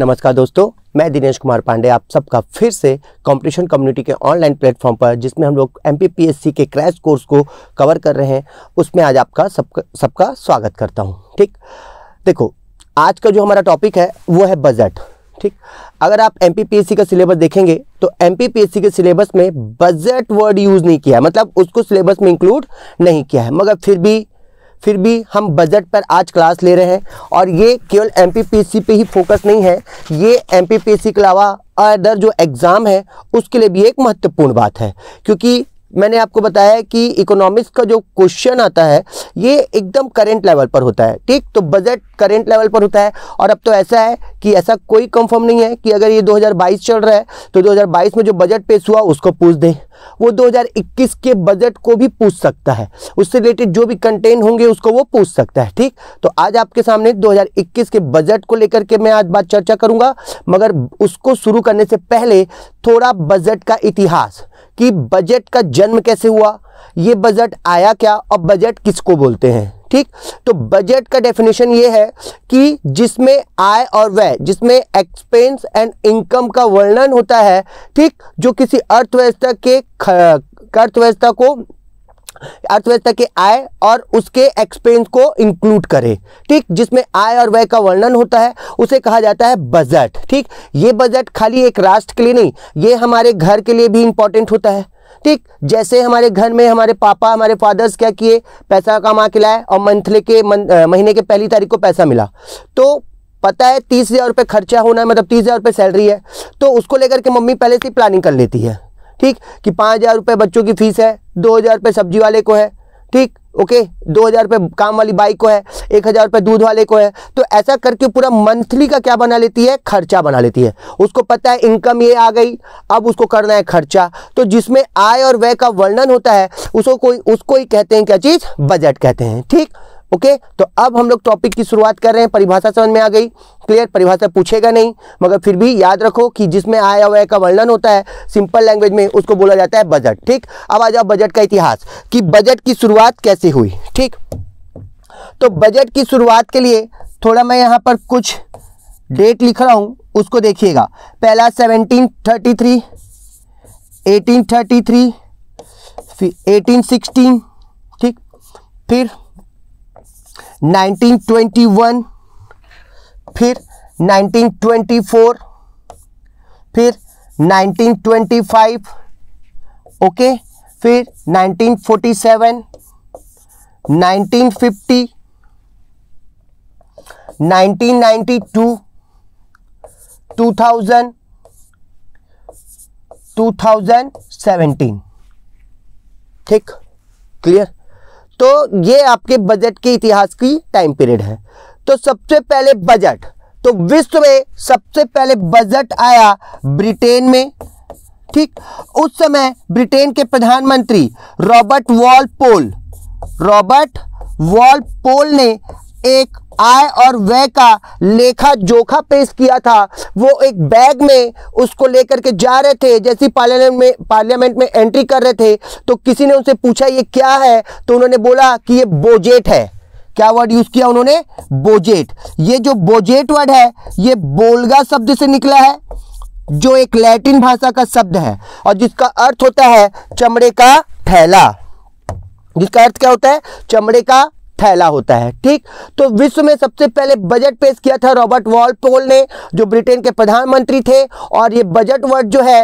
नमस्कार दोस्तों मैं दिनेश कुमार पांडे आप सबका फिर से कंपटीशन कम्युनिटी के ऑनलाइन प्लेटफॉर्म पर जिसमें हम लोग एम के क्रैश कोर्स को कवर कर रहे हैं उसमें आज आपका सबका सबका स्वागत करता हूं ठीक देखो आज का जो हमारा टॉपिक है वो है बजट ठीक अगर आप एम का सिलेबस देखेंगे तो एम के सिलेबस में बजट वर्ड यूज़ नहीं किया मतलब उसको सिलेबस में इंक्लूड नहीं किया है मगर फिर भी फिर भी हम बजट पर आज क्लास ले रहे हैं और ये केवल एम पे ही फोकस नहीं है ये एम के अलावा अदर जो एग्ज़ाम है उसके लिए भी एक महत्वपूर्ण बात है क्योंकि मैंने आपको बताया कि इकोनॉमिक्स का जो क्वेश्चन आता है ये एकदम करेंट लेवल पर होता है ठीक तो बजट करेंट लेवल पर होता है और अब तो ऐसा है कि ऐसा कोई कंफर्म नहीं है कि अगर ये 2022 चल रहा है तो 2022 में जो बजट पेश हुआ उसको पूछ दें वो 2021 के बजट को भी पूछ सकता है उससे रिलेटेड जो भी कंटेंट होंगे उसको वो पूछ सकता है ठीक तो आज आपके सामने 2021 के बजट को लेकर के मैं आज बात चर्चा करूंगा मगर उसको शुरू करने से पहले थोड़ा बजट का इतिहास कि बजट का जन्म कैसे हुआ ये बजट आया क्या और बजट किसको बोलते हैं ठीक तो बजट का डेफिनेशन ये है कि जिसमें आय और व्यय जिसमें एक्सपेंस एंड इनकम का वर्णन होता है ठीक जो किसी अर्थव्यवस्था के अर्थव्यवस्था को अर्थव्यवस्था के आय और उसके एक्सपेंस को इंक्लूड करे ठीक जिसमें आय और व्यय का वर्णन होता है उसे कहा जाता है बजट ठीक ये बजट खाली एक राष्ट्र के लिए नहीं ये हमारे घर के लिए भी इंपॉर्टेंट होता है ठीक जैसे हमारे घर में हमारे पापा हमारे फादर्स क्या किए पैसा कमा के लाए और मंथली के महीने के पहली तारीख को पैसा मिला तो पता है तीस हज़ार रुपये खर्चा होना है मतलब तीस हज़ार रुपये सैलरी है तो उसको लेकर के मम्मी पहले से प्लानिंग कर लेती है ठीक कि पाँच हज़ार रुपये बच्चों की फीस है दो हज़ार रुपये सब्जी वाले को है ठीक ओके दो हज़ार रुपये काम वाली बाइक को है एक हज़ार रुपये दूध वाले को है तो ऐसा करके पूरा मंथली का क्या बना लेती है खर्चा बना लेती है उसको पता है इनकम ये आ गई अब उसको करना है खर्चा तो जिसमें आय और व्यय का वर्णन होता है उसको कोई उसको ही कहते हैं क्या चीज़ बजट कहते हैं ठीक ओके तो अब हम लोग टॉपिक की शुरुआत कर रहे हैं परिभाषा समझ में आ गई क्लियर परिभाषा पूछेगा नहीं मगर फिर भी याद रखो कि जिसमें आया हुआ का वर्णन होता है सिंपल लैंग्वेज में उसको बोला जाता है बजट ठीक अब आ जाओ बजट का इतिहास कि बजट की शुरुआत कैसे हुई ठीक तो बजट की शुरुआत के लिए थोड़ा मैं यहाँ पर कुछ डेट लिख रहा हूँ उसको देखिएगा पहला 1733, 1833, फिर 1816 ठीक फिर 1921 फिर 1924 फिर 1925 ओके फिर 1947 1950 1992 2000 2017 ठीक क्लियर तो ये आपके बजट के इतिहास की टाइम पीरियड है तो सबसे पहले बजट तो विश्व में सबसे पहले बजट आया ब्रिटेन में ठीक उस समय ब्रिटेन के प्रधानमंत्री Robert Walpole Robert Walpole ने एक आय और व्यय का लेखा जोखा पेश किया था वो एक बैग में उसको लेकर के जा रहे थे जैसे पार्लियामेंट में पार्लियामेंट में एंट्री कर रहे थे तो किसी ने उनसे पूछा ये क्या है तो उन्होंने बोला कि ये बोजेट है क्या वर्ड यूज किया उन्होंने बोजेट ये जो बोजेट वर्ड है ये बोलगा शब्द से निकला है जो एक लैटिन भाषा का शब्द है और जिसका अर्थ होता है चमड़े का थैला जिसका अर्थ क्या होता है चमड़े का फैला होता है ठीक तो विश्व में सबसे पहले बजट पेश किया था रॉबर्ट वॉलपोल ने जो ब्रिटेन के प्रधानमंत्री थे और ये बजट वर्ड जो है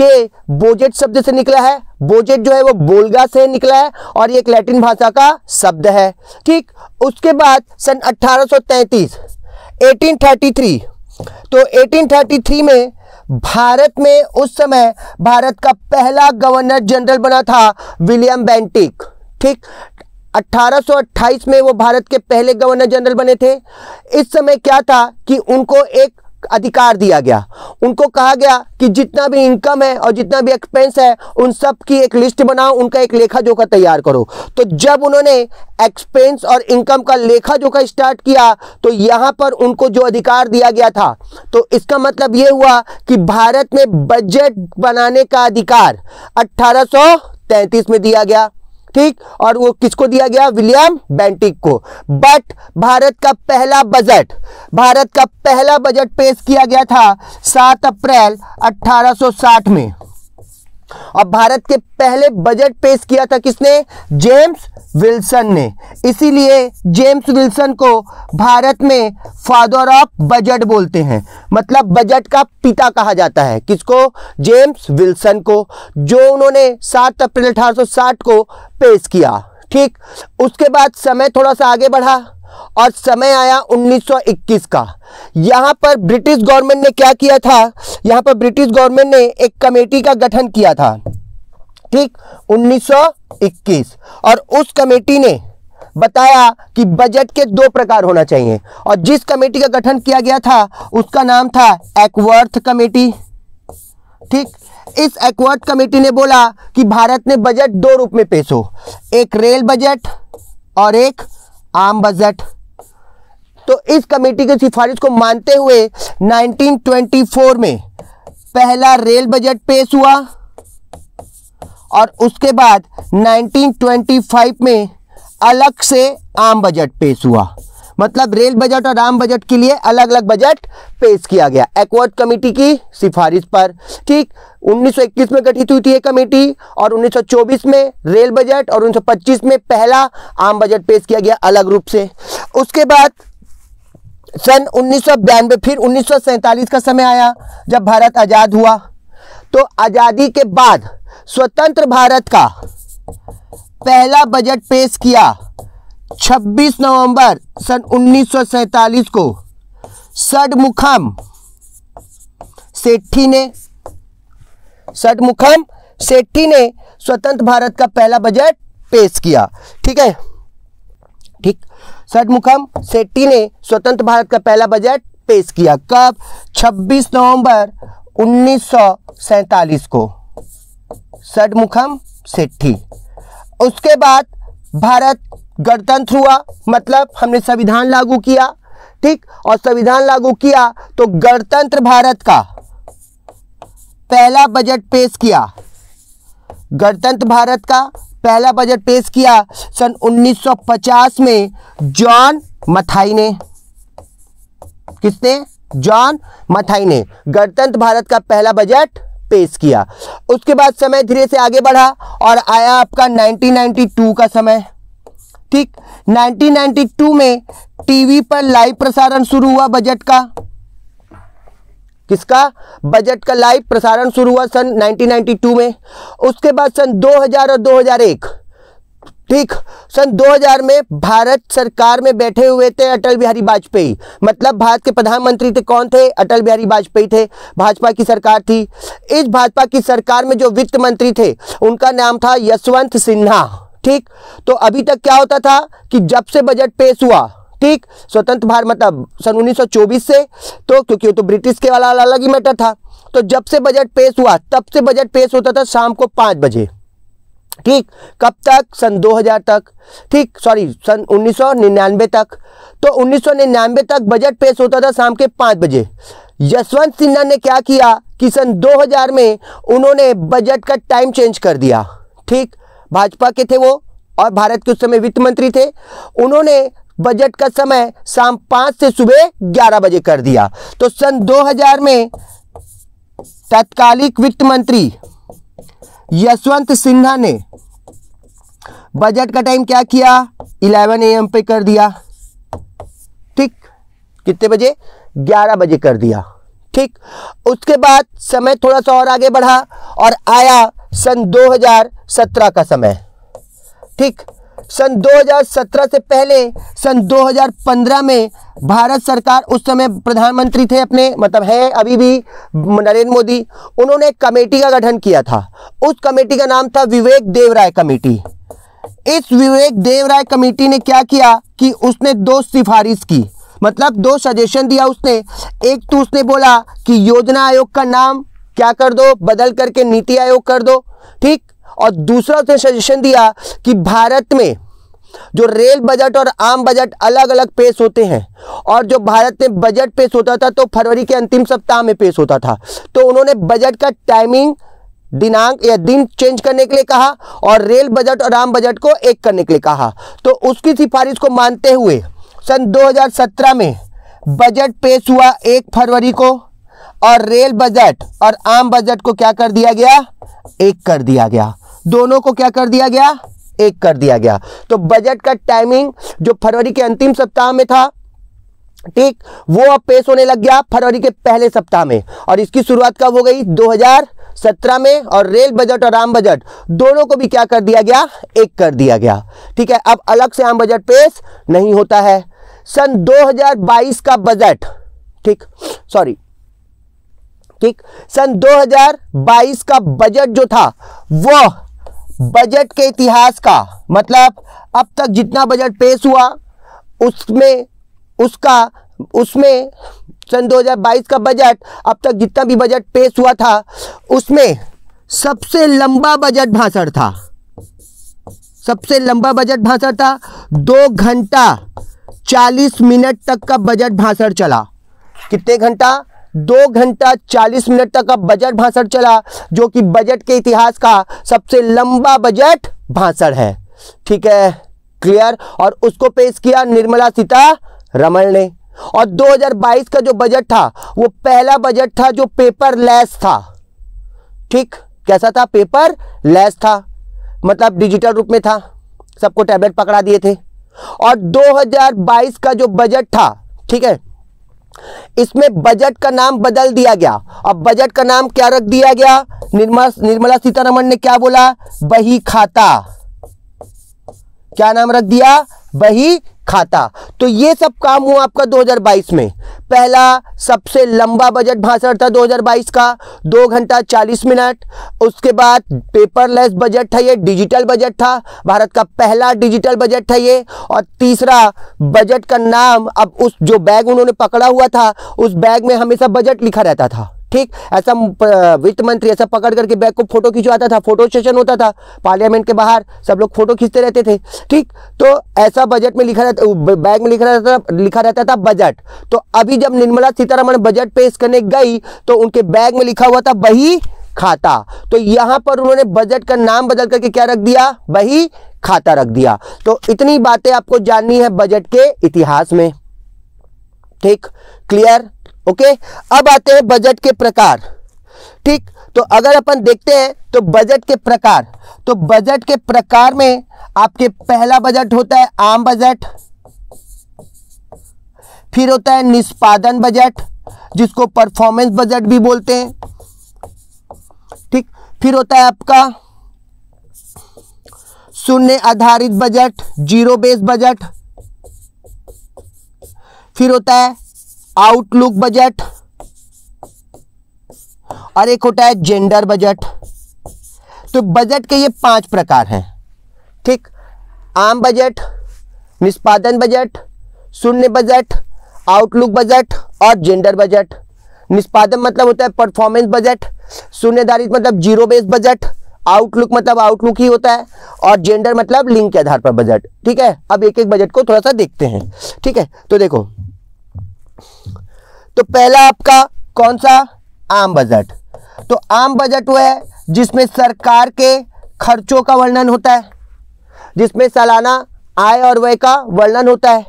ये बोजेट शब्द से निकला है बोजेट जो है वो बोलगा से निकला है और ये एक लैटिन भाषा का शब्द है ठीक उसके बाद सन 1833 1833 तो 1833 में भारत में उस समय भारत का पहला गवर्नर जनरल बना था विलियम बैंटिक ठीक 1828 में वो भारत के पहले गवर्नर जनरल बने थे इस समय क्या था कि उनको एक अधिकार दिया गया उनको कहा गया कि जितना भी इनकम है और जितना भी एक्सपेंस है उन सब की एक लिस्ट बनाओ उनका एक लेखा जोखा तैयार करो तो जब उन्होंने एक्सपेंस और इनकम का लेखा जोखा स्टार्ट किया तो यहां पर उनको जो अधिकार दिया गया था तो इसका मतलब यह हुआ कि भारत में बजट बनाने का अधिकार अट्ठारह में दिया गया ठीक और वो किसको दिया गया विलियम बेंटिक को बट भारत का पहला बजट भारत का पहला बजट पेश किया गया था सात अप्रैल 1860 में अब भारत के पहले बजट पेश किया था किसने जेम्स विल्सन ने इसीलिए जेम्स विल्सन को भारत में फादर ऑफ बजट बोलते हैं मतलब बजट का पिता कहा जाता है किसको जेम्स विल्सन को जो उन्होंने 7 अप्रैल 1860 को पेश किया ठीक उसके बाद समय थोड़ा सा आगे बढ़ा और समय आया 1921 का यहाँ पर ब्रिटिश गवर्नमेंट ने क्या किया था यहाँ पर ब्रिटिश गवर्नमेंट ने एक कमेटी का गठन किया था ठीक 1921 और उस कमेटी ने बताया कि बजट के दो प्रकार होना चाहिए और जिस कमेटी का गठन किया गया था उसका नाम था एक्वर्थ कमेटी ठीक इस एक्वर्थ कमेटी ने बोला कि भारत ने बजट दो रूप में पेश हो एक रेल बजट और एक आम बजट तो इस कमेटी की सिफारिश को मानते हुए 1924 में पहला रेल बजट पेश हुआ और उसके बाद 1925 में अलग से आम बजट पेश हुआ मतलब रेल बजट और आम बजट के लिए अलग अलग बजट पेश किया गया एक्वर्ड कमेटी की सिफारिश पर ठीक 1921 में गठित हुई थी ये कमेटी और 1924 में रेल बजट और 1925 में पहला आम बजट पेश किया गया अलग रूप से उसके बाद सन उन्नीस फिर उन्नीस का समय आया जब भारत आज़ाद हुआ तो आज़ादी के बाद स्वतंत्र भारत का पहला बजट पेश किया 26 नवंबर सन 1947 को सडमुखम सेठी ने सडमुखम सेठी ने स्वतंत्र भारत का पहला बजट पेश किया ठीक है ठीक सडमुखम सेठी ने स्वतंत्र भारत का पहला बजट पेश किया कब 26 नवंबर 1947 को षडमुखम सेठी उसके बाद भारत गणतंत्र हुआ मतलब हमने संविधान लागू किया ठीक और संविधान लागू किया तो गणतंत्र भारत का पहला बजट पेश किया गणतंत्र भारत का पहला बजट पेश किया सन 1950 में जॉन मथाई ने किसने जॉन मथाई ने गणतंत्र भारत का पहला बजट पेश किया उसके बाद समय धीरे से आगे बढ़ा और आया आपका 1992 का समय ठीक 1992 में टीवी पर लाइव प्रसारण शुरू हुआ बजट का किसका बजट का लाइव प्रसारण शुरू हुआ सन 1992 में उसके बाद सन 2000 और 2001 ठीक सन 2000 में भारत सरकार में बैठे हुए थे अटल बिहारी वाजपेयी मतलब भारत के प्रधानमंत्री थे कौन थे अटल बिहारी वाजपेयी थे भाजपा की सरकार थी इस भाजपा की सरकार में जो वित्त मंत्री थे उनका नाम था यशवंत सिन्हा ठीक तो अभी तक क्या होता था कि जब से बजट पेश हुआ ठीक स्वतंत्र भारत मतलब सन 1924 से तो क्योंकि वो तो ब्रिटिश के वाला अलग ही मैटर था तो जब से बजट पेश हुआ तब से बजट पेश होता था शाम को पाँच बजे ठीक कब तक सन 2000 तक ठीक सॉरी सन 1999 तक तो 1999 तक बजट पेश होता था शाम के पाँच बजे यशवंत सिन्हा ने क्या किया कि सन 2000 में उन्होंने बजट का टाइम चेंज कर दिया ठीक भाजपा के थे वो और भारत के उस समय वित्त मंत्री थे उन्होंने बजट का समय शाम पांच से सुबह ग्यारह बजे कर दिया तो सन 2000 में तत्कालिक वित्त मंत्री यशवंत सिन्हा ने बजट का टाइम क्या किया 11 एम पे कर दिया ठीक कितने बजे 11 बजे कर दिया ठीक उसके बाद समय थोड़ा सा और आगे बढ़ा और आया सन 2017 का समय ठीक सन 2017 से पहले सन 2015 में भारत सरकार उस समय प्रधानमंत्री थे अपने मतलब है अभी भी नरेंद्र मोदी उन्होंने एक कमेटी का गठन किया था उस कमेटी का नाम था विवेक देवराय कमेटी इस विवेक देवराय कमेटी ने क्या किया कि उसने दो सिफारिश की मतलब दो सजेशन दिया उसने एक तो उसने बोला कि योजना आयोग का नाम क्या कर दो बदल करके नीति आयोग कर दो ठीक और दूसरा उसने सजेशन दिया कि भारत में जो रेल बजट और आम बजट अलग अलग पेश होते हैं और जो भारत में बजट पेश होता था तो फरवरी के अंतिम सप्ताह में पेश होता था तो उन्होंने बजट का टाइमिंग दिनांक या दिन चेंज करने के लिए कहा और रेल बजट और आम बजट को एक करने के लिए कहा तो उसकी सिफारिश को मानते हुए सन 2017 में बजट पेश हुआ एक फरवरी को और रेल बजट और आम बजट को क्या कर दिया गया एक कर दिया गया दोनों को क्या कर दिया गया एक कर दिया गया तो बजट का टाइमिंग जो फरवरी के अंतिम सप्ताह में था ठीक वो अब पेश होने लग गया फरवरी के पहले सप्ताह में और इसकी शुरुआत कब हो गई 2017 में और रेल बजट और आम बजट दोनों को भी क्या कर दिया गया एक कर दिया गया ठीक है अब अलग से आम बजट पेश नहीं होता है सन 2022 का बजट ठीक सॉरी ठीक सन 2022 का बजट जो था वो बजट के इतिहास का मतलब अब तक जितना बजट पेश हुआ उसमें उसका उसमें सन 2022 का बजट अब तक जितना भी बजट पेश हुआ था उसमें सबसे लंबा बजट भाषण था सबसे लंबा बजट भाषण था दो घंटा 40 मिनट तक का बजट भाषण चला कितने घंटा दो घंटा 40 मिनट तक का बजट भाषण चला जो कि बजट के इतिहास का सबसे लंबा बजट भाषण है ठीक है क्लियर और उसको पेश किया निर्मला सीतारमण ने और 2022 का जो बजट था वो पहला बजट था जो पेपर लेस था ठीक कैसा था पेपर लेस था मतलब डिजिटल रूप में था सबको टैबलेट पकड़ा दिए थे और 2022 का जो बजट था ठीक है इसमें बजट का नाम बदल दिया गया अब बजट का नाम क्या रख दिया गया निर्मला निर्मला सीतारमण ने क्या बोला बही खाता क्या नाम रख दिया बही खाता तो ये सब काम हुआ आपका 2022 में पहला सबसे लंबा बजट भाषण था 2022 का दो घंटा 40 मिनट उसके बाद पेपरलेस बजट था ये डिजिटल बजट था भारत का पहला डिजिटल बजट था ये और तीसरा बजट का नाम अब उस जो बैग उन्होंने पकड़ा हुआ था उस बैग में हमेशा बजट लिखा रहता था ठीक ऐसा वित्त मंत्री ऐसा पकड़ करके बैग को फोटो खिंचवाता था फोटो सेशन होता था पार्लियामेंट के बाहर सब लोग फोटो खींचते रहते थे ठीक तो ऐसा बजट में लिखा रहता बैग में लिखा रहता था लिखा रहता था बजट तो अभी जब निर्मला सीतारमण बजट पेश करने गई तो उनके बैग में लिखा हुआ था बही खाता तो यहां पर उन्होंने बजट का नाम बदल करके क्या रख दिया बही खाता रख दिया तो इतनी बातें आपको जाननी है बजट के इतिहास में ठीक क्लियर ओके अब आते हैं बजट के प्रकार ठीक तो अगर अपन देखते हैं तो बजट के प्रकार तो बजट के प्रकार में आपके पहला बजट होता है आम बजट फिर होता है निष्पादन बजट जिसको परफॉर्मेंस बजट भी बोलते हैं ठीक फिर होता है आपका शून्य आधारित बजट जीरो बेस बजट फिर होता है आउटलुक बजट और एक होता है जेंडर बजट तो बजट के ये पांच प्रकार हैं ठीक आम बजट निष्पादन बजट शून्य बजट आउटलुक बजट और जेंडर बजट निष्पादन मतलब होता है परफॉर्मेंस बजट शून्यधारित मतलब जीरो बेस बजट आउटलुक मतलब आउटलुक ही होता है और जेंडर मतलब लिंग के आधार पर बजट ठीक है अब एक एक बजट को थोड़ा सा देखते हैं ठीक है तो देखो तो पहला आपका कौन सा आम बजट तो आम बजट वो है जिसमें सरकार के खर्चों का वर्णन होता है जिसमें सालाना आय और व्यय का वर्णन होता है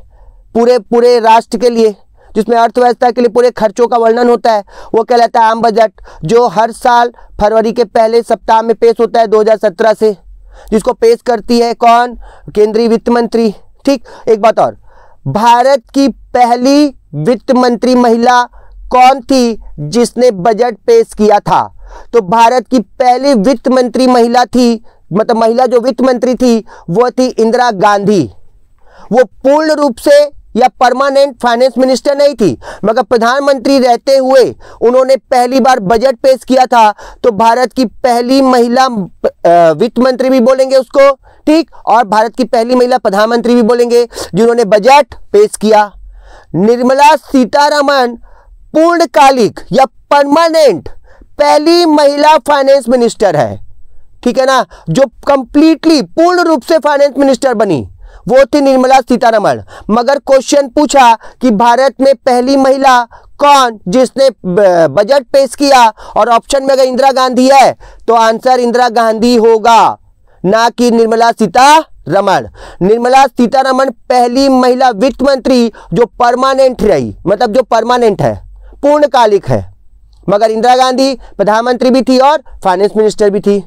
पूरे पूरे राष्ट्र के लिए जिसमें अर्थव्यवस्था के लिए पूरे खर्चों का वर्णन होता है वो कहलाता है आम बजट जो हर साल फरवरी के पहले सप्ताह में पेश होता है 2017 से जिसको पेश करती है कौन केंद्रीय वित्त मंत्री ठीक एक बात और भारत की पहली वित्त मंत्री महिला कौन थी जिसने बजट पेश किया था तो भारत की पहली वित्त मंत्री महिला थी मतलब महिला जो वित्त मंत्री थी वो थी इंदिरा गांधी वो पूर्ण रूप से या परमानेंट फाइनेंस मिनिस्टर नहीं थी मगर प्रधानमंत्री रहते हुए उन्होंने पहली बार बजट पेश किया था तो भारत की पहली महिला वित्त मंत्री भी बोलेंगे उसको ठीक और भारत की पहली महिला प्रधानमंत्री भी बोलेंगे जिन्होंने बजट पेश किया निर्मला सीतारमन पूर्णकालिक या परमानेंट पहली महिला फाइनेंस मिनिस्टर है ठीक है ना जो कंप्लीटली पूर्ण रूप से फाइनेंस मिनिस्टर बनी वो थी निर्मला सीतारमण मगर क्वेश्चन पूछा कि भारत में पहली महिला कौन जिसने बजट पेश किया और ऑप्शन में अगर इंदिरा गांधी है तो आंसर इंदिरा गांधी होगा ना कि निर्मला सीता रमन निर्मला सीतारमन पहली महिला वित्त मंत्री जो परमानेंट रही मतलब जो परमानेंट है पूर्णकालिक है मगर इंदिरा गांधी प्रधानमंत्री भी थी और फाइनेंस मिनिस्टर भी थी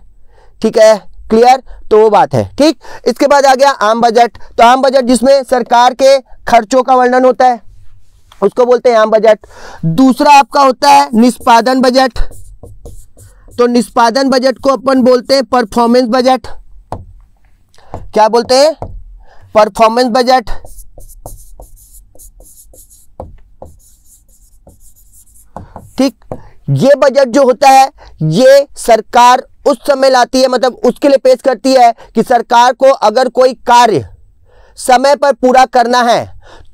ठीक है क्लियर तो वो बात है ठीक इसके बाद आ गया आम बजट तो आम बजट जिसमें सरकार के खर्चों का वर्णन होता है उसको बोलते हैं आम बजट दूसरा आपका होता है निष्पादन बजट तो निष्पादन बजट को अपन बोलते हैं परफॉर्मेंस बजट क्या बोलते हैं परफॉर्मेंस बजट ठीक ये बजट जो होता है ये सरकार उस समय लाती है मतलब उसके लिए पेश करती है कि सरकार को अगर कोई कार्य समय पर पूरा करना है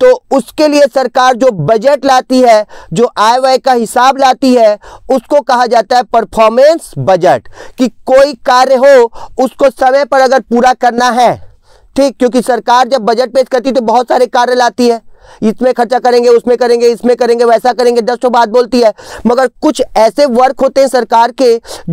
तो उसके लिए सरकार जो बजट लाती है जो आय व्यय का हिसाब लाती है उसको कहा जाता है परफॉर्मेंस बजट कि कोई कार्य हो उसको समय पर अगर पूरा करना है ठीक क्योंकि सरकार जब बजट पेश करती है तो बहुत सारे कार्य लाती है इसमें खर्चा करेंगे उसमें करेंगे इसमें करेंगे वैसा करेंगे दस तो बात बोलती है मगर कुछ ऐसे वर्क होते हैं सरकार के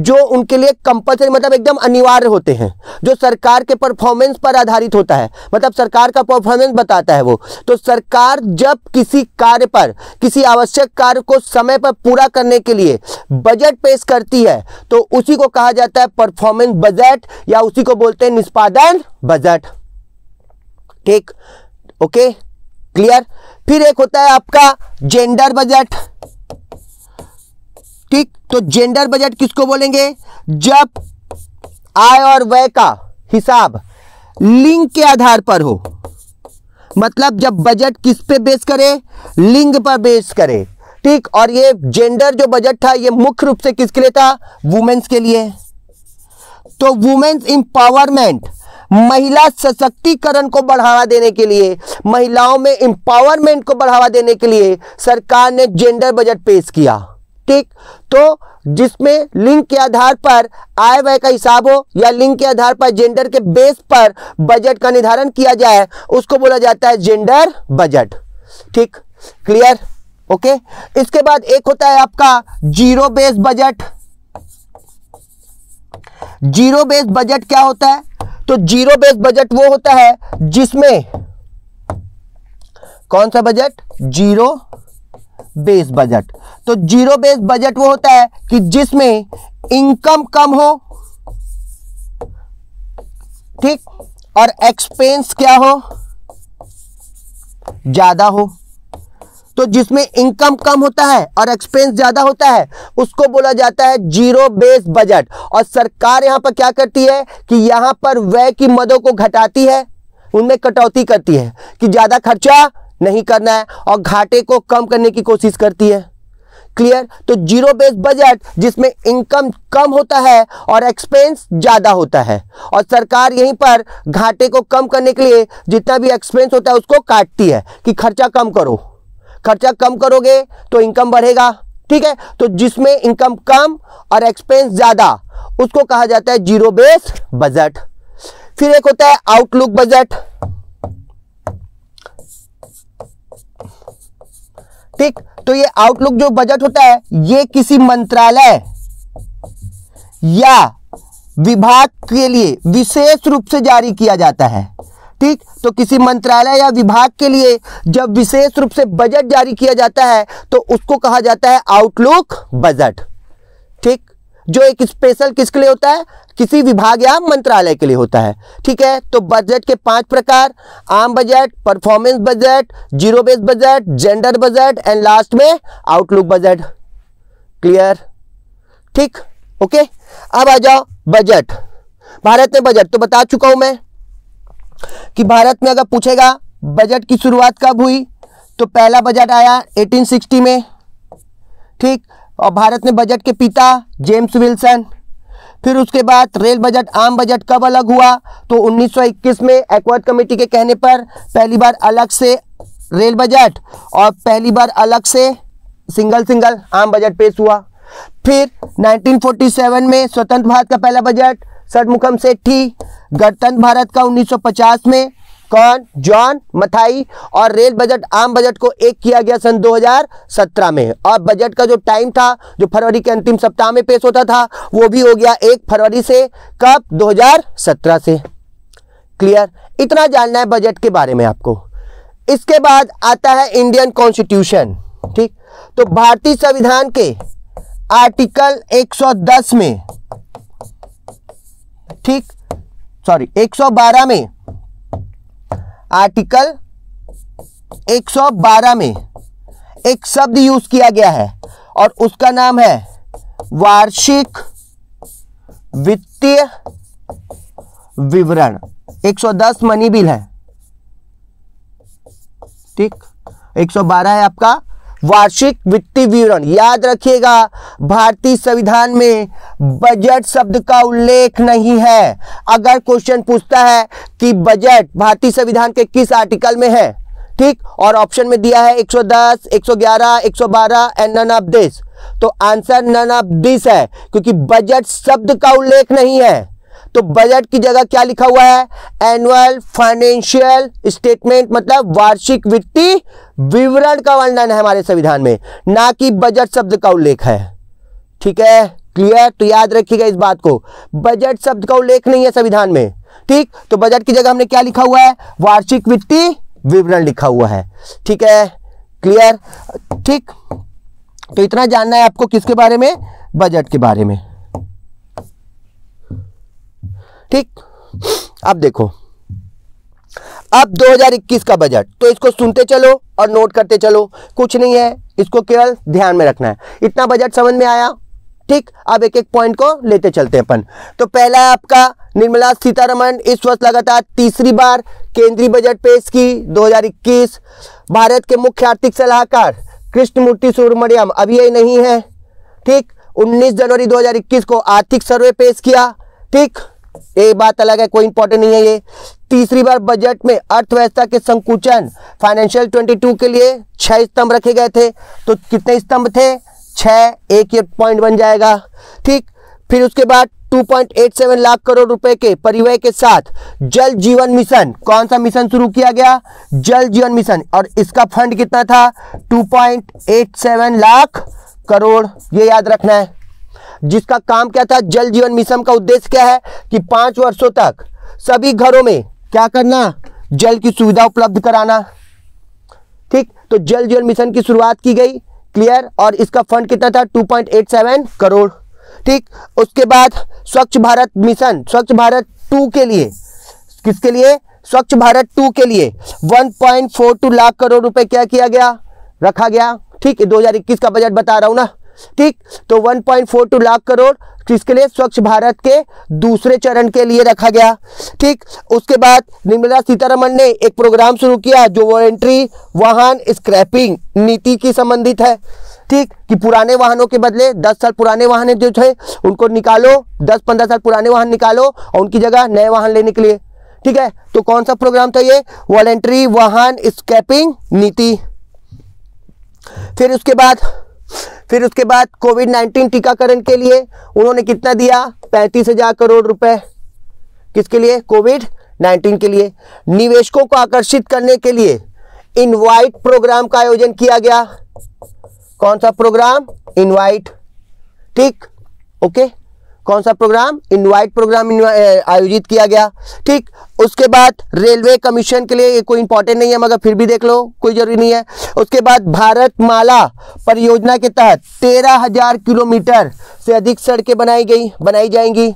जो उनके लिए कंपलसरी मतलब एकदम अनिवार्य होते हैं जो सरकार के परफॉर्मेंस पर आधारित होता है मतलब सरकार का परफॉर्मेंस बताता है वो तो सरकार जब किसी कार्य पर किसी आवश्यक कार्य को समय पर पूरा करने के लिए बजट पेश करती है तो उसी को कहा जाता है परफॉर्मेंस बजट या उसी को बोलते हैं निष्पादन बजट ठीक ओके okay? क्लियर फिर एक होता है आपका जेंडर बजट ठीक तो जेंडर बजट किसको बोलेंगे जब आय और व्यय का हिसाब लिंग के आधार पर हो मतलब जब बजट किस पे बेस करे लिंग पर बेस करे ठीक और ये जेंडर जो बजट था ये मुख्य रूप से किसके लिए था वुमेन्स के लिए तो वुमेन्स इंपावरमेंट महिला सशक्तिकरण को बढ़ावा देने के लिए महिलाओं में एम्पावरमेंट को बढ़ावा देने के लिए सरकार ने जेंडर बजट पेश किया ठीक तो जिसमें लिंग के आधार पर आय व्यय का हिसाब हो या लिंग के आधार पर जेंडर के बेस पर बजट का निर्धारण किया जाए उसको बोला जाता है जेंडर बजट ठीक क्लियर ओके इसके बाद एक होता है आपका zero base budget zero base budget क्या होता है तो जीरो बेस बजट वो होता है जिसमें कौन सा बजट जीरो बेस बजट तो जीरो बेस बजट वो होता है कि जिसमें इनकम कम हो ठीक और एक्सपेंस क्या हो ज्यादा हो तो जिसमें इनकम कम होता है और एक्सपेंस ज्यादा होता है उसको बोला जाता है जीरो बेस बजट और सरकार यहां पर क्या करती है कि यहां पर व्यय की मदों को घटाती है उनमें कटौती करती है कि ज़्यादा खर्चा नहीं करना है और घाटे को कम करने की कोशिश करती है क्लियर तो जीरो बेस बजट जिसमें इनकम कम होता है और एक्सपेंस ज़्यादा होता है और सरकार यहीं पर घाटे को कम करने के लिए जितना भी एक्सपेंस होता है उसको काटती है कि खर्चा कम करो खर्चा कम करोगे तो इनकम बढ़ेगा ठीक है तो जिसमें इनकम कम और एक्सपेंस ज़्यादा उसको कहा जाता है जीरो बेस बजट फिर एक होता है आउटलुक बजट ठीक तो ये आउटलुक जो बजट होता है ये किसी मंत्रालय या विभाग के लिए विशेष रूप से जारी किया जाता है ठीक तो किसी मंत्रालय या विभाग के लिए जब विशेष रूप से बजट जारी किया जाता है तो उसको कहा जाता है आउटलुक बजट ठीक जो एक स्पेशल किसके लिए होता है किसी विभाग या मंत्रालय के लिए होता है ठीक है तो बजट के पांच प्रकार आम budget performance budget zero base budget gender budget and last में आउटलुक बजट क्लियर ठीक ओके अब आ जाओ बजट भारत में बजट तो बता चुका हूं मैं कि भारत में अगर पूछेगा बजट की शुरुआत कब हुई तो पहला बजट आया 1860 में ठीक और भारत ने बजट के पिता जेम्स विल्सन फिर उसके बाद रेल बजट आम बजट कब अलग हुआ तो 1921 में एक्वर्ड कमेटी के कहने पर पहली बार अलग से रेल बजट और पहली बार अलग से सिंगल सिंगल आम बजट पेश हुआ फिर 1947 में स्वतंत्र भारत का पहला बजट षडमुखम सेठी गणतंत्र भारत का 1950 में कौन जॉन मथाई और रेल बजट आम बजट को एक किया गया सन 2017 में और बजट का जो टाइम था जो फरवरी के अंतिम सप्ताह में पेश होता था वो भी हो गया एक फरवरी से कब 2017 से क्लियर इतना जानना है बजट के बारे में आपको इसके बाद आता है इंडियन कॉन्स्टिट्यूशन ठीक तो भारतीय संविधान के आर्टिकल 110 में ठीक सॉरी 112 में आर्टिकल 112 में एक शब्द यूज किया गया है और उसका नाम है वार्षिक वित्तीय विवरण 110 मनी बिल है ठीक 112 है आपका वार्षिक वित्तीय विवरण याद रखिएगा भारतीय संविधान में बजट शब्द का उल्लेख नहीं है अगर क्वेश्चन पूछता है कि बजट भारतीय संविधान के किस आर्टिकल में है ठीक और ऑप्शन में दिया है 110, 111, 112 एंड नन ऑफ दिस तो आंसर नन ऑफ दिस है क्योंकि बजट शब्द का उल्लेख नहीं है तो बजट की जगह क्या लिखा हुआ है एनुअल फाइनेंशियल स्टेटमेंट मतलब वार्षिक वित्तीय विवरण का वर्णन है हमारे संविधान में ना कि बजट शब्द का उल्लेख है ठीक है क्लियर तो याद रखिएगा इस बात को बजट शब्द का उल्लेख नहीं है संविधान में ठीक तो बजट की जगह हमने क्या लिखा हुआ है वार्षिक वित्तीय विवरण लिखा हुआ है ठीक है क्लियर ठीक तो इतना जानना है आपको किसके बारे में बजट के बारे में ठीक अब देखो अब 2021 का बजट तो इसको सुनते चलो और नोट करते चलो कुछ नहीं है इसको केवल ध्यान में रखना है इतना बजट समझ में आया ठीक अब एक एक पॉइंट को लेते चलते हैं अपन तो पहला है आपका निर्मला सीतारमण इस वर्ष लगातार तीसरी बार केंद्रीय बजट पेश की 2021 भारत के मुख्य आर्थिक सलाहकार कृष्णमूर्ति सुब्रमण्यम अब ये नहीं है ठीक 19 जनवरी 2021 को आर्थिक सर्वे पेश किया ठीक ये बात अलग है कोई इंपॉर्टेंट नहीं है ये तीसरी बार बजट में अर्थव्यवस्था के संकुचन फाइनेंशियल 22 के लिए छह स्तंभ रखे गए थे तो कितने स्तंभ थे छ एक ये पॉइंट बन जाएगा ठीक फिर उसके बाद 2.87 लाख करोड़ रुपए के परिवय के साथ जल जीवन मिशन कौन सा मिशन शुरू किया गया जल जीवन मिशन और इसका फंड कितना था 2.87 लाख करोड़ ये याद रखना है जिसका काम क्या था जल जीवन मिशन का उद्देश्य क्या है कि पांच वर्षों तक सभी घरों में क्या करना जल की सुविधा उपलब्ध कराना ठीक तो जल जीवन मिशन की शुरुआत की गई क्लियर और इसका फंड कितना था 2.87 करोड़ ठीक उसके बाद स्वच्छ भारत मिशन स्वच्छ भारत टू के लिए किसके लिए स्वच्छ भारत टू के लिए 1.42 लाख करोड़ रुपए क्या किया गया रखा गया ठीक है 2021 का बजट बता रहा हूं ना ठीक तो 1.42 लाख करोड़ किसके लिए स्वच्छ भारत के दूसरे चरण के लिए रखा गया ठीक उसके बाद निर्मला सीतारमन ने एक प्रोग्राम शुरू किया जो वॉरेंट्री वाहन स्क्रैपिंग नीति की संबंधित है ठीक कि पुराने वाहनों के बदले 10 साल पुराने वाहन जो थे उनको निकालो 10-15 साल पुराने वाहन निकालो और उनकी जगह नए वाहन लेने के लिए ठीक है तो कौन सा प्रोग्राम था ये वॉलेंट्री वाहन स्कैपिंग नीति फिर उसके बाद फिर उसके बाद कोविड नाइन्टीन टीकाकरण के लिए उन्होंने कितना दिया पैंतीस हजार करोड़ रुपए किसके लिए कोविड नाइन्टीन के लिए निवेशकों को आकर्षित करने के लिए इनवाइट प्रोग्राम का आयोजन किया गया कौन सा प्रोग्राम इनवाइट ठीक ओके कौन सा प्रोग्राम इनवाइट प्रोग्राम आयोजित किया गया ठीक उसके बाद रेलवे कमीशन के लिए ये कोई इंपॉर्टेंट नहीं है मगर फिर भी देख लो कोई जरूरी नहीं है उसके बाद भारत माला परियोजना के तहत तेरह हजार किलोमीटर से अधिक सड़कें बनाई गई बनाई जाएंगी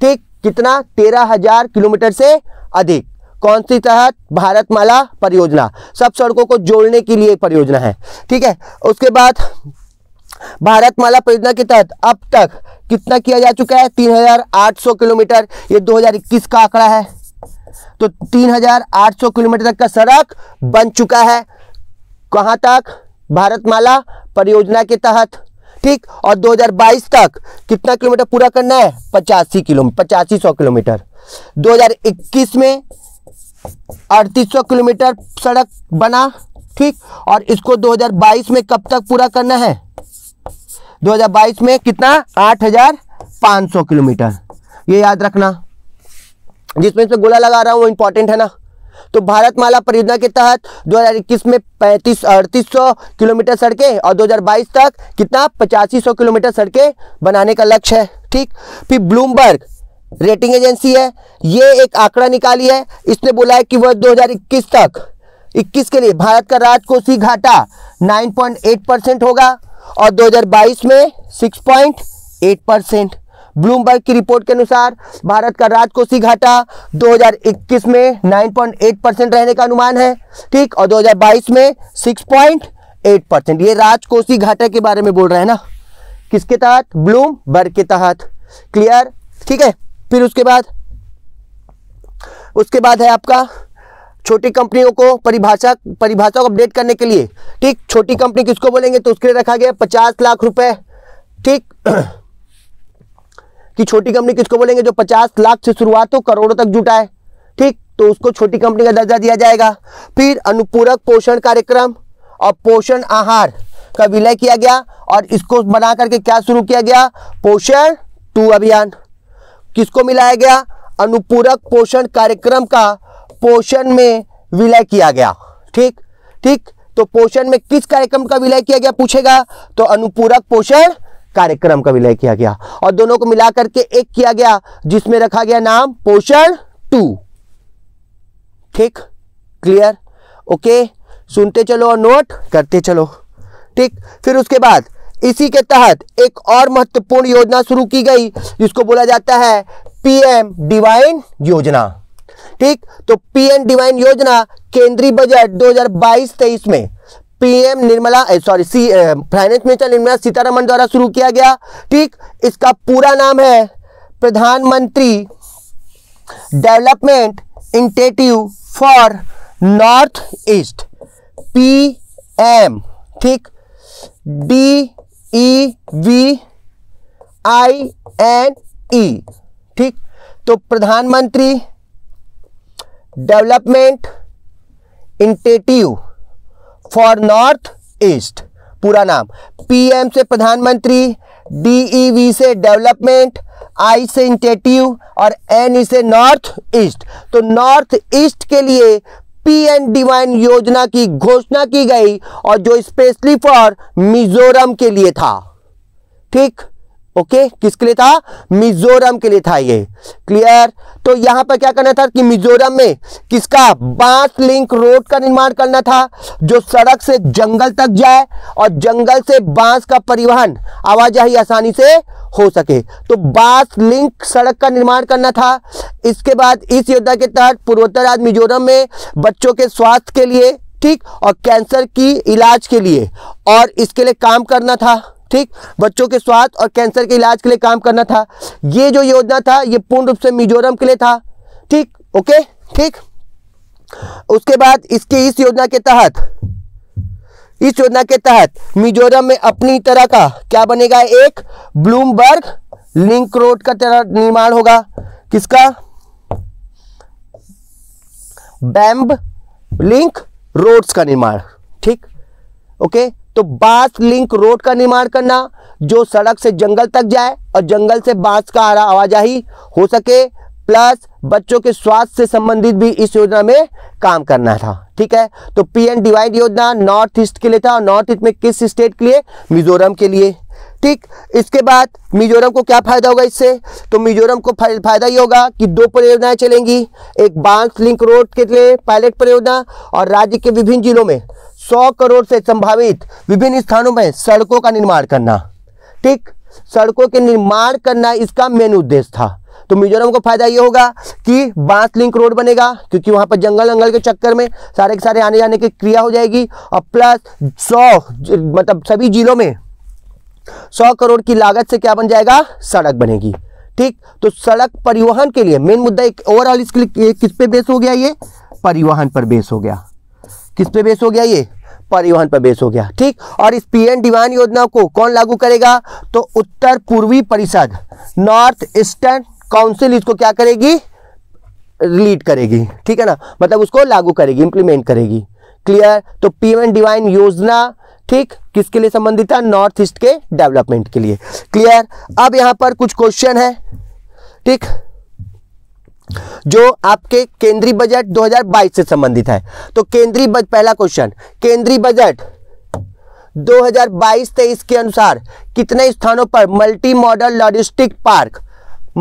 ठीक कितना तेरह हजार किलोमीटर से अधिक कौन सी तहत भारत माला परियोजना सब सड़कों को जोड़ने के लिए परियोजना है ठीक है उसके बाद भारत माला परियोजना के तहत अब तक कितना किया जा चुका है 3,800 किलोमीटर ये 2021 का आंकड़ा है तो 3,800 किलोमीटर तक का सड़क बन चुका है कहां तक भारतमाला परियोजना के तहत ठीक और 2022 तक कितना किलोमीटर पूरा करना है पचासी किलोमीटर पचासी सौ किलोमीटर 2021 में अड़तीस सौ किलोमीटर सड़क बना ठीक और इसको 2022 में कब तक पूरा करना है 2022 में कितना 8,500 किलोमीटर ये याद रखना जिसमें से गोला लगा रहा हूँ वो इंपॉर्टेंट है ना तो भारत माला परियोजना के तहत 2021 में पैंतीस अड़तीस किलोमीटर सड़कें और 2022 तक कितना पचासी किलोमीटर सड़कें बनाने का लक्ष्य है ठीक फिर ब्लूमबर्ग रेटिंग एजेंसी है ये एक आंकड़ा निकाली है इसने बोला है कि वह 2021 तक 21 के लिए भारत का राजकोषीय घाटा 9.8 परसेंट होगा और 2022 में 6.8 परसेंट ब्लूमबर्ग की रिपोर्ट के अनुसार भारत का राजकोषीय घाटा 2021 में 9.8 परसेंट रहने का अनुमान है ठीक और 2022 में 6.8 परसेंट ये राजकोषीय घाटा के बारे में बोल रहे हैं ना किसके तहत ब्लूमबर्ग के तहत क्लियर ठीक है फिर उसके बाद उसके बाद है आपका छोटी कंपनियों को परिभाषा परिभाषा को अपडेट करने के लिए ठीक छोटी कंपनी किसको बोलेंगे तो उसके लिए रखा गया पचास लाख रुपए ठीक कि छोटी कंपनी किसको बोलेंगे जो पचास लाख से शुरुआत हो करोड़ों तक जुटा है ठीक तो उसको छोटी कंपनी का दर्जा दिया जाएगा फिर अनुपूरक पोषण कार्यक्रम और पोषण आहार का विलय किया गया और इसको बना करके क्या शुरू किया गया पोषण टू अभियान किसको मिलाया गया अनुपूरक पोषण कार्यक्रम का पोषण में विलय किया गया ठीक ठीक तो पोषण में किस कार्यक्रम का विलय किया गया पूछेगा तो अनुपूरक पोषण कार्यक्रम का विलय किया गया और दोनों को मिलाकर के एक किया गया जिसमें रखा गया नाम पोषण टू ठीक क्लियर ओके सुनते चलो और नोट करते चलो ठीक फिर उसके बाद इसी के तहत एक और महत्वपूर्ण योजना शुरू की गई जिसको बोला जाता है पीएम डिवाइन योजना ठीक तो पीएम डिवाइन योजना केंद्रीय बजट 2022-23 में पीएम निर्मला सॉरी सी फाइनेंस मिनिस्टर निर्मला सीतारमन द्वारा शुरू किया गया ठीक इसका पूरा नाम है प्रधानमंत्री development initiative for north east P M ठीक D E V I N E ठीक तो प्रधानमंत्री development initiative for north east पूरा नाम पीएम से प्रधानमंत्री डीईवी से डेवलपमेंट आई से इंटेटिव और एन ई से नॉर्थ ईस्ट तो नॉर्थ ईस्ट के लिए पी एन डिवाइन योजना की घोषणा की गई और जो स्पेशली फॉर मिजोरम के लिए था ठीक ओके किसके लिए था मिजोरम के लिए था ये क्लियर तो यहां पर क्या करना था कि मिजोरम में किसका बांस लिंक रोड का निर्माण करना था जो सड़क से जंगल तक जाए और जंगल से बांस का परिवहन आवाजाही आसानी से हो सके तो बांस लिंक सड़क का निर्माण करना था इसके बाद इस योजना के तहत पूर्वोत्तर राज्य मिजोरम में बच्चों के स्वास्थ्य के लिए ठीक और कैंसर की इलाज के लिए और इसके लिए काम करना था ठीक बच्चों के स्वास्थ्य और कैंसर के इलाज के लिए काम करना था ये जो योजना था ये पूर्ण रूप से मिजोरम के लिए था ठीक ओके ठीक उसके बाद इसके इस योजना के तहत इस योजना के तहत मिजोरम में अपनी तरह का क्या बनेगा एक ब्लूमबर्ग लिंक रोड का तरह निर्माण होगा किसका बैम्ब लिंक रोड्स का निर्माण ठीक ओके तो बांस लिंक रोड का निर्माण करना जो सड़क से जंगल तक जाए और जंगल से बांस का आवाजाही हो सके प्लस बच्चों के स्वास्थ्य से संबंधित भी इस योजना में काम करना था ठीक है तो पी एन डिवाइड योजना नॉर्थ ईस्ट के लिए था और नॉर्थ ईस्ट में किस स्टेट के लिए मिजोरम के लिए ठीक इसके बाद मिजोरम को क्या फायदा होगा इससे तो मिजोरम को फायदा ये होगा कि दो परियोजनाएं चलेंगी एक बांस लिंक रोड के लिए पायलट परियोजना और राज्य के विभिन्न जिलों में सौ करोड़ से संभावित विभिन्न स्थानों में सड़कों का निर्माण करना ठीक सड़कों के निर्माण करना इसका मेन उद्देश्य था तो मिजोरम को फायदा ये होगा कि बांस लिंक रोड बनेगा क्योंकि वहां पर जंगल अंगल के चक्कर में सारे के सारे आने जाने की क्रिया हो जाएगी और प्लस सौ मतलब सभी जिलों में सौ करोड़ की लागत से क्या बन जाएगा सड़क बनेगी ठीक तो सड़क परिवहन के लिए मेन मुद्दा एक ओवरऑल इसके लिए किस पे बेस हो गया ये परिवहन पर बेस हो गया किस पे बेस हो गया ये परिवहन पर बेस हो गया ठीक और इस पीएन डिवान योजना को कौन लागू करेगा तो उत्तर पूर्वी परिषद नॉर्थ ईस्टर्न काउंसिल इसको क्या करेगी लीड करेगी ठीक है ना मतलब उसको लागू करेगी इंप्लीमेंट करेगी क्लियर तो एन डिवाइन योजना ठीक किसके लिए संबंधित है नॉर्थ ईस्ट के डेवलपमेंट के लिए क्लियर अब यहां पर कुछ क्वेश्चन है ठीक जो आपके केंद्रीय बजट 2022 से संबंधित है तो केंद्रीय बजट पहला क्वेश्चन केंद्रीय बजट 2022-23 के अनुसार कितने स्थानों पर multi modal logistic park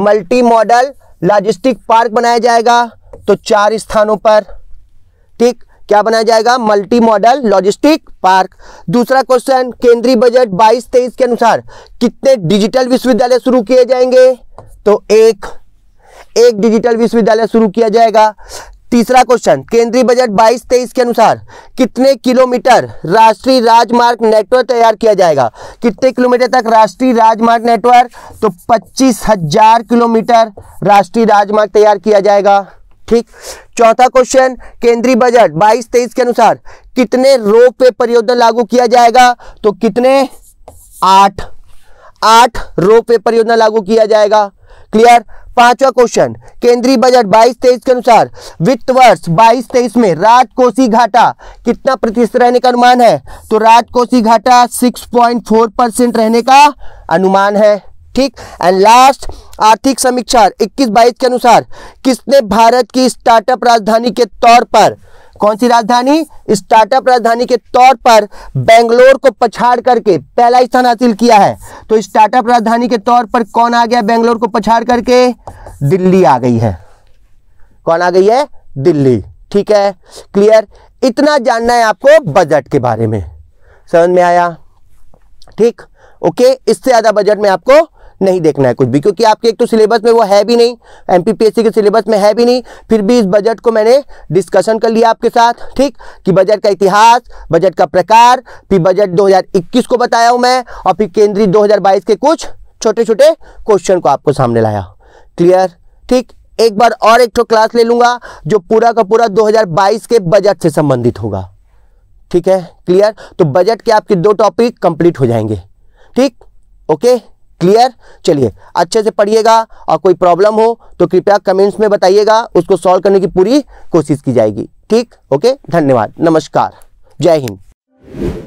multi modal logistic park बनाया जाएगा तो चार स्थानों पर ठीक क्या बनाया जाएगा मल्टी मॉडल लॉजिस्टिक पार्क दूसरा क्वेश्चन केंद्रीय बजट 22-23 के अनुसार कितने डिजिटल विश्वविद्यालय शुरू किए जाएंगे तो एक एक डिजिटल विश्वविद्यालय शुरू किया जाएगा तीसरा क्वेश्चन केंद्रीय बजट 22 तेईस के अनुसार कितने किलोमीटर राष्ट्रीय राजमार्ग नेटवर्क तैयार किया जाएगा कितने किलोमीटर तक राष्ट्रीय राजमार्ग नेटवर्क तो पच्चीस हजार किलोमीटर राष्ट्रीय राजमार्ग तैयार किया जाएगा ठीक चौथा क्वेश्चन केंद्रीय बजट 22 तेईस के अनुसार कितने रोप पे परियोजना लागू किया जाएगा तो कितने आठ आठ रोप पे परियोजना लागू किया जाएगा क्लियर पांचवा क्वेश्चन केंद्रीय बजट 22 तेईस के अनुसार वित्त वर्ष 22 तेईस में राजकोषीय घाटा कितना प्रतिशत रहने का अनुमान है तो राजकोषीय घाटा 6.4 परसेंट रहने का अनुमान है ठीक एंड लास्ट आर्थिक समीक्षा इक्कीस बाईस के अनुसार किसने भारत की स्टार्टअप राजधानी के तौर पर कौन सी राजधानी स्टार्टअप राजधानी के तौर पर बेंगलोर को पछाड़ करके पहला स्थान हासिल किया है तो स्टार्टअप राजधानी के तौर पर कौन आ गया बेंगलोर को पछाड़ करके दिल्ली आ गई है कौन आ गई है दिल्ली ठीक है क्लियर इतना जानना है आपको बजट के बारे में समझ में आया ठीक ओके इससे ज़्यादा बजट में आपको नहीं देखना है कुछ भी क्योंकि आपके एक तो सिलेबस में वो है भी नहीं एम के सिलेबस में है भी नहीं फिर भी इस बजट को मैंने डिस्कशन कर लिया आपके साथ ठीक कि बजट का इतिहास बजट का प्रकार फिर बजट 2021 को बताया हूँ मैं और फिर केंद्रीय 2022 के कुछ छोटे छोटे क्वेश्चन को आपको सामने लाया क्लियर ठीक एक बार और एक क्लास ले लूंगा जो पूरा का पूरा 2022 के बजट से संबंधित होगा ठीक है क्लियर तो बजट के आपके दो टॉपिक कंप्लीट हो जाएंगे ठीक ओके क्लियर चलिए अच्छे से पढ़िएगा और कोई प्रॉब्लम हो तो कृपया कमेंट्स में बताइएगा उसको सॉल्व करने की पूरी कोशिश की जाएगी ठीक ओके धन्यवाद नमस्कार जय हिंद